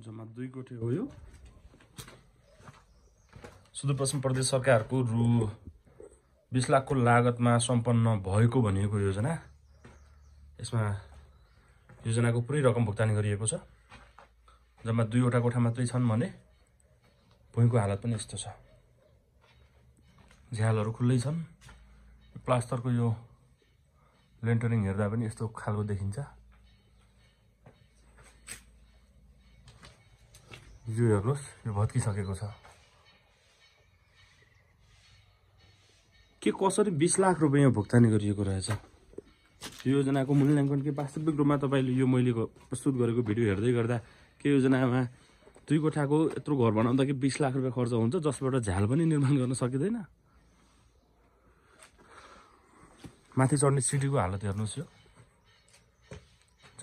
जम्मा दुई कोठे हो यो सुदूरपश्चिम प्रदेश सरकारको रु बिस लाखको लागतमा सम्पन्न भएको भनिएको योजना यसमा योजनाको पुरै रकम भुक्तानी गरिएको छ जम्मा दुईवटा कोठा मात्रै छन् भने भुइँको हालत पनि यस्तो छ झ्यालहरू खुल्लै छन् प्लास्टरको यो लेन्टरिङ हेर्दा पनि यस्तो खालको देखिन्छ यो हेर्नुहोस् यो भत्किसकेको छ के कसरी बिस लाख रुपियाँ भुक्तानी गरिएको रहेछ यो योजनाको मूल्याङ्कन के वास्तविक रूपमा तपाईँले यो मैले प्रस्तुत गरेको भिडियो हेर्दै गर्दा के योजनामा दुई कोठाको यत्रो घर बनाउँदाखेरि बिस लाख रुपियाँ खर्च हुन्छ जसबाट झ्याल पनि निर्माण गर्न सकिँदैन माथि चढ्ने सिडीको हालत हेर्नुहोस् यो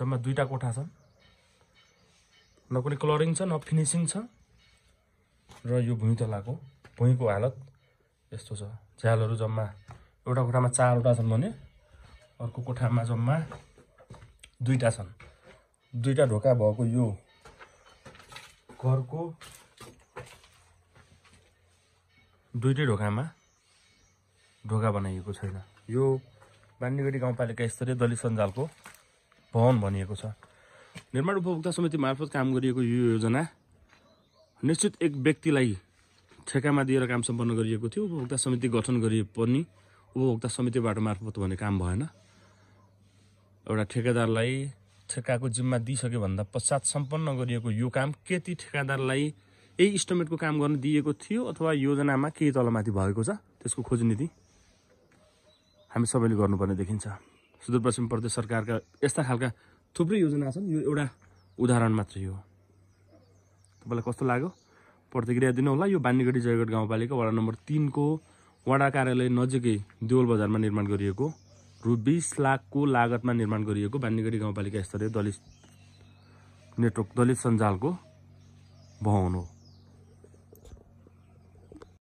जम्मा दुईवटा कोठा छन् न कुनै कलरिङ छ न फिनिसिङ छ र यो भुइँ तलाको भुइँको हालत यस्तो छ झ्यालहरू जम्मा एउटा कोठामा चारवटा छन् भने अर्को कोठामा जम्मा दुईवटा छन् दुईवटा ढोका भएको यो घरको दुइटै ढोकामा ढोका बनाइएको छैन यो बानीगढी गाउँपालिका स्तरीय दलित सञ्जालको भवन भनिएको छ निर्माण उपभोक्ता समिति मार्फत काम गरिएको यो योजना निश्चित एक व्यक्तिलाई ठेकामा दिएर काम सम्पन्न गरिएको थियो उपभोक्ता समिति गठन गरिए पनि उपभोक्ता समितिबाट मार्फत भने काम भएन एउटा ठेकेदारलाई ठेक्काको जिम्मा दिइसक्यो भन्दा पश्चात सम्पन्न गरिएको यो काम के ती ठेकादारलाई यही इस्टिमेटको काम गर्न दिएको थियो अथवा योजनामा केही तलमाथि भएको छ त्यसको खोजनीति हामी सबैले गर्नुपर्ने देखिन्छ सुदूरपश्चिम प्रदेश सरकारका यस्ता खालका थुप्रै योजना छन् यो एउटा उदाहरण मात्रै हो तपाईँलाई कस्तो लाग्यो प्रतिक्रिया दिनु होला यो बानीगढी जयगढ गाउँपालिका वडा नम्बर तिनको वडा कार्यालय नजिकै देवल बजारमा निर्माण गरिएको रु बिस लाखको लागतमा निर्माण गरिएको बानीगढी गाउँपालिका स्तरीय दलित नेटवर्क दलित सञ्जालको भवन हो